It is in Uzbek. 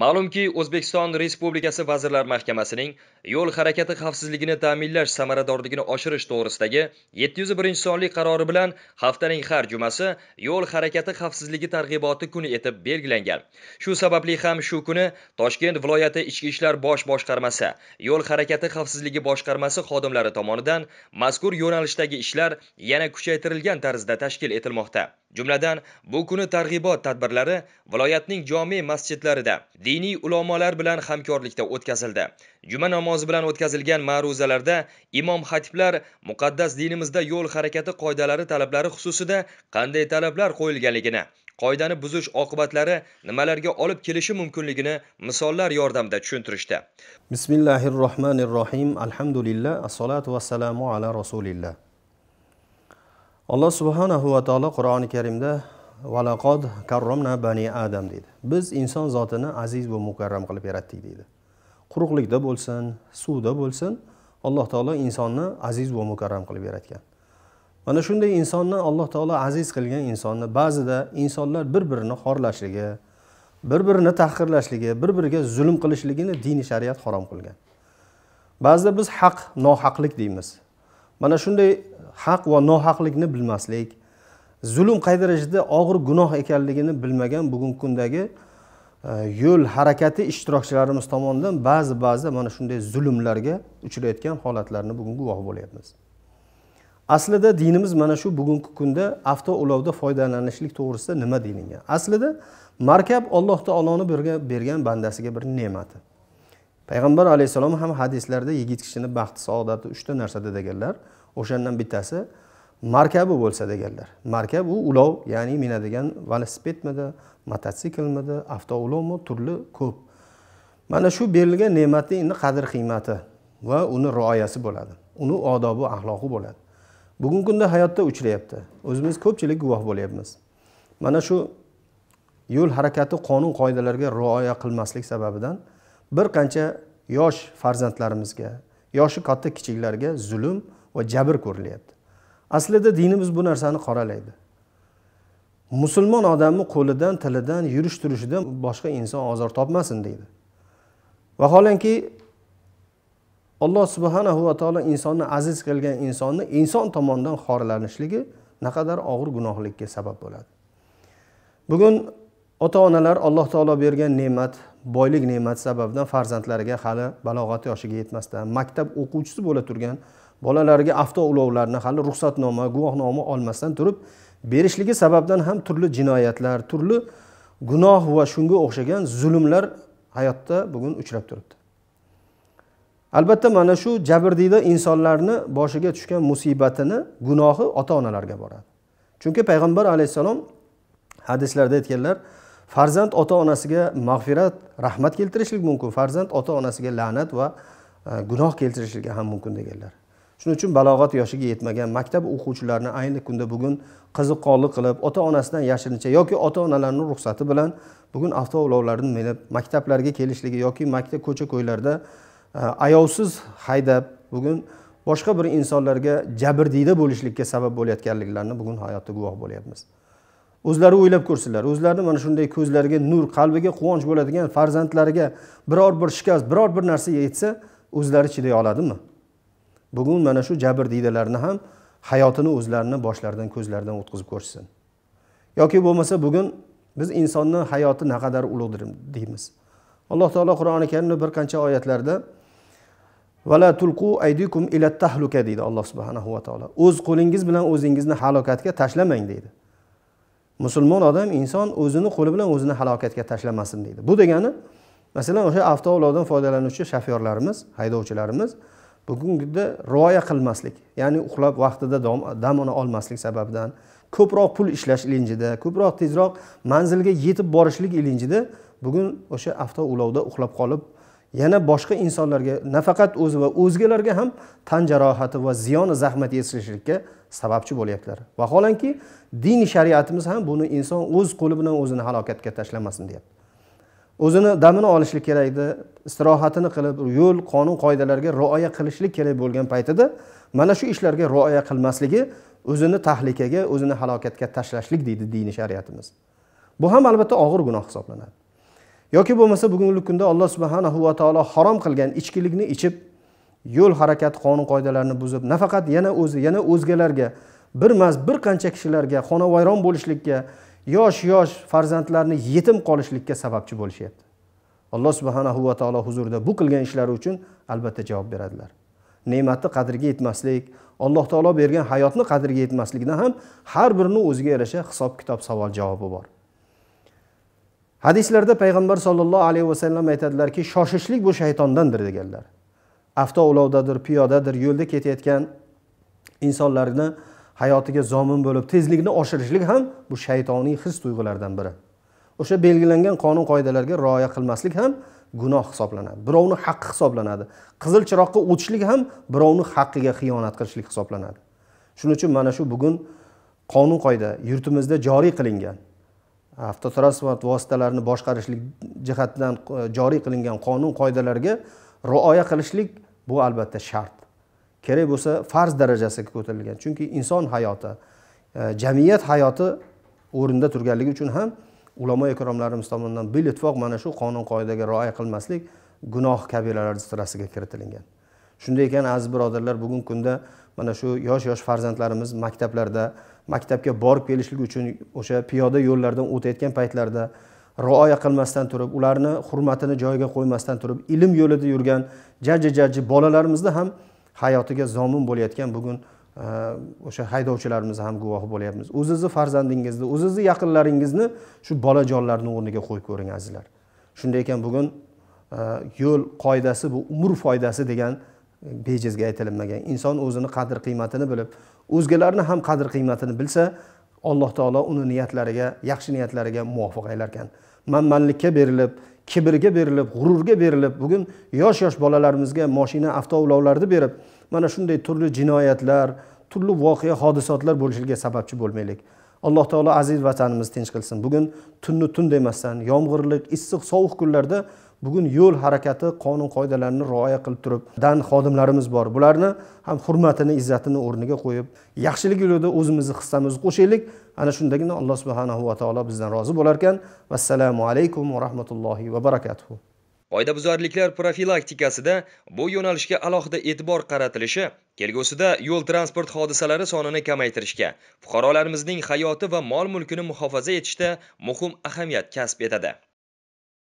ma'lumki o'zbekiston respublikasi vazirlar mahkamasining yo'l harakati xavfsizligini ta'minlash samaradorligini oshirish to'g'risidagi yetti yuz birinchi sonli qarori bilan haftaning har jumasi yo'l harakati xavfsizligi targ'iboti kuni etib belgilangan shu sababli ham shu kuni toshkent viloyati ichki ishlar bosh boshqarmasi yo'l harakati xavfsizligi boshqarmasi xodimlari tomonidan mazkur yo'nalishdagi ishlar yana kuchaytirilgan tarzda tashkil etilmoqda jumladan bu kuni targ'ibot tadbirlari viloyatning jome masjidlarida diniy ulamolar bilan hamkorlikda o'tkazildi juma namozi bilan o'tkazilgan ma'ruzalarda imom xatiblar muqaddas dinimizda yo'l harakati qoidalari talablari xususida qanday talablar qo'yilganligini qoidani buzish oqibatlari nimalarga olib kelishi mumkinligini misollar yordamida tushuntirishdi Bismillahirrohmanirrohim. rohmanir rohim alhamdulillah assalotu vassalamu ala rasulillah alloh subhanahu va taolo qur'oni karimda valaqod karromna bani adam deydi biz inson zotini aziz va mukarram qilib yaratdik deydi quruqlikda bo'lsin suvda bo'lsin alloh taolo insonni aziz va mukarram qilib yaratgan mana shunday insonni alloh taolo aziz qilgan insonni ba'zida insonlar bir birini xorlashligi bir birini tahqirlashligi bir biriga zulm qilishligini dini shariat harom qilgan ba'zida biz haq nohaqlik deymiz mana shunday haq va nohaqlikni bilmaslik zulm qay darajada og'ir gunoh ekanligini bilmagan bugungi kundagi e, yo'l harakati ishtirokchilarimiz tomonidan ba'zi ba'zi mana shunday zulmlarga uchrayotgan holatlarni bugun guvoh bo'lyapmiz aslida dinimiz mana shu bugungi kunda avto ulovda foydalanishlik to'g'risida nima deyilgan aslida markab alloh taoloni bergan bandasiga bir ne'mati payg'ambar alayhissalom ham hadislarda yigit kishini baxti saodati uchta narsada deganlar o'shandan bittasi markabi bo'lsa deganlar markab u ulov ya'ni minadigan velosipedmidi mototsiklmidi avtoulovmi turli ko'p mana shu berilgan ne'matni endi qadr qiymati va uni rioyasi bo'ladi uni odobi axloqi bo'ladi bugungi kunda hayotda uchrayapti o'zimiz ko'pchilik guvoh bo'lyapmiz mana shu yo'l harakati qonun qoidalarga rioya qilmaslik sababidan bir qancha yosh farzandlarimizga yoshi katta kichiklarga zulm va jabr ko'rilyapti aslida dinimiz bu narsani qoralaydi musulmon odamni qo'lidan tilidan yurish turishidan boshqa inson ozor topmasin deydi vaholanki alloh subhanahu va taolo insonni aziz qilgan insonni inson tomonidan xorlanishligi naqadar og'ir gunohlikka sabab bo'ladi bugun ota onalar alloh taolo bergan ne'mat boylik ne'mati sababidan farzandlariga hali balog'at yoshiga yetmasdan maktab o'quvchisi bo'la turgan bolalarga avtoulovlarni hali ruxsatnoma guvohnoma olmasdan turib berishligi sababdan ham turli jinoyatlar turli gunoh va shunga o'xshagan zulmlar hayotda bugun uchrab turibdi albatta mana shu jabrdiyda insonlarni boshiga tushgan musibatini gunohi ota onalarga boradi chunki payg'ambar alayhissalom hadislarda aytganlar farzand ota onasiga mag'firat rahmat keltirishlik mumkin farzand ota onasiga la'nat va e, gunoh keltirishligi ham mumkin deganlar shuning uchun balog'at yoshiga yetmagan maktab o'quvchilarini ayni kunda bugun qiziqqonlik qilib ota onasidan yashirincha yoki ota onalarini ruxsati bilan bugun avtoulovlarni minib maktablarga kelishligi yoki maktab ko'cha ko'ylarda e, ayovsiz haydab bugun boshqa bir insonlarga jabrdiyda bo'lishlikka sabab bo'layotganliklarini bugun hayotda guvoh bo'lyapmiz o'zlari o'ylab ko'rsinlar o'zlarini mana shunday ko'zlariga nur qalbiga quvonch bo'ladigan farzandlariga biror bir shikast biror bir narsa yetsa o'zlari chiday oladimi bugun mana shu jabr deydilarni ham hayotini o'zlarini boshlaridan ko'zlaridan o'tkazib ko'rishsin yoki bo'lmasa bugun biz insonni hayoti naqadar ulug'dir deymiz alloh taolo qur'oni karimni bir qancha oyatlarda vala tulqu aydikum ila tahluka deydi alloh subhanahu va taolo o'z qo'lingiz bilan o'zingizni halokatga tashlamang deydi musulmon odam inson o'zini qo'li bilan o'zini halokatga tashlamasin deydi bu degani masalan o'sha avtoulovdan foydalanuvchi shofyorlarimiz haydovchilarimiz bugungida rioya qilmaslik ya'ni uxlab vaqtida dam ona olmaslik sababidan ko'proq pul ishlash ilinjida ko'proq tezroq manzilga yetib borishlik ilinjida bugun o'sha avto ulovda uxlab qolib yana boshqa insonlarga nafaqat o'zi va o'zgalarga ham tan jarohati va ziyoni zahmat yetkazishlikka sababchi bo'lyaptilar vaholanki din shariatimiz ham buni inson o'z qo'li bilan o'zini halokatga tashlamasin deyapti o'zini damini olishlik kerak edi istirohatini qilib yo'l qonun qoidalarga rioya qilishlik kerak bo'lgan paytida mana shu ishlarga rioya qilmasligi o'zini tahlikaga o'zini halokatga tashlashlik deydi diniy shariatimiz bu ham albatta og'ir gunoh hisoblanadi yoki bo'lmasa bugungi kunda alloh subhanahu va taolo harom qilgan ichkilikni ichib yo'l harakati qonun qoidalarini buzib nafaqat yana o'zi yana o'zgalarga bir mas bir qancha kishilarga xonavayron bo'lishlikka yosh yosh farzandlarni yetim qolishlikka sababchi bo'lishyapti alloh subhanahu va taolo huzurida bu qilgan ishlari uchun albatta javob beradilar ne'matni qadriga yetmaslik alloh taolo bergan hayotni qadriga yetmaslikdan ham har birini o'ziga yarasha hisob kitob savol javobi bor hadislarda payg'ambar sollallohu alayhi vasallam aytadilarki shoshishlik bu shaytondandir deganlar avtoulovdadir piyodadir yo'lda ketayotgan insonlarni hayotiga zomin bo'lib tezlikni oshirishlik ham bu shaytoniy his tuyg'ulardan biri o'sha belgilangan qonun qoidalarga rioya qilmaslik ham gunoh hisoblanadi birovni haqqi hisoblanadi qizil chiroqqa o'tishlik ham birovni haqqiga xiyonat qilishlik hisoblanadi shuning uchun mana shu bugun qonun qoida yurtimizda joriy qilingan avtotransport vositalarini boshqarishlik jihatidan e, joriy qilingan qonun qoidalarga rioya qilishlik bu albatta shart kerak bo'lsa farz darajasiga ko'tarilgan chunki inson hayoti e, jamiyat hayoti o'rinda turganligi uchun ham ulamo ikromlarimiz tomonidan bilitfoq mana shu qonun qoidaga rioya qilmaslik gunoh kabiralar sirasiga kiritilingan shunday ekan aziz birodarlar bugungi kunda mana shu yosh yosh farzandlarimiz maktablarda maktabga borib kelishlik uchun o'sha piyoda yo'llardan o'tayotgan paytlarida rioya qilmasdan turib ularni hurmatini joyiga qo'ymasdan turib ilm yo'lida yurgan jajji jajji bolalarimizni ham hayotiga zomin bo'layotgan bugun e, o'sha haydovchilarimiz ham guvohi bo'lyapmiz o'zizni farzandingizni o'zizni yaqinlaringizni shu bolajonlarni o'rniga qo'yib ko'ring azizlar shunday ekan bugun e, yo'l qoidasi bu umr foydasi degan e, bejizga aytilinmagan inson o'zini qadr qiymatini bilib o'zgalarni ham qadr qiymatini bilsa alloh taolo uni niyatlariga yaxshi niyatlariga muvofiq aylarkan manmanlikka berilib kibrga berilib g'ururga berilib bugun yosh yosh bolalarimizga moshina avtoulovlarni berib mana shunday turli jinoyatlar turli voqea hodisotlar bo'lishiga sababchi bo'lmaylik alloh taolo aziz vatanimizni tinch qilsin bugun tunni tun demasdan yomg'irli issiq sovuq kunlarda bugun yo'l harakati qonun qoidalarini rioya qilib turib dan xodimlarimiz bor bularni ham hurmatini izzatini o'rniga qo'yib yaxshilik yo'lida o'zimizni hissamizni qo'shaylik ana shundagina alloh subhanahu va taolo bizdan rozi bo'lar ekan vassalomu alaykum va rahmatullohi va barakatuh qoidabuzarliklar profilaktikasida bu yo'nalishga alohida e'tibor qaratilishi kelgusida yo'l transport hodisalari sonini kamaytirishga fuqarolarimizning hayoti va mol mulkini muhofaza etishda muhim ahamiyat kasb etadi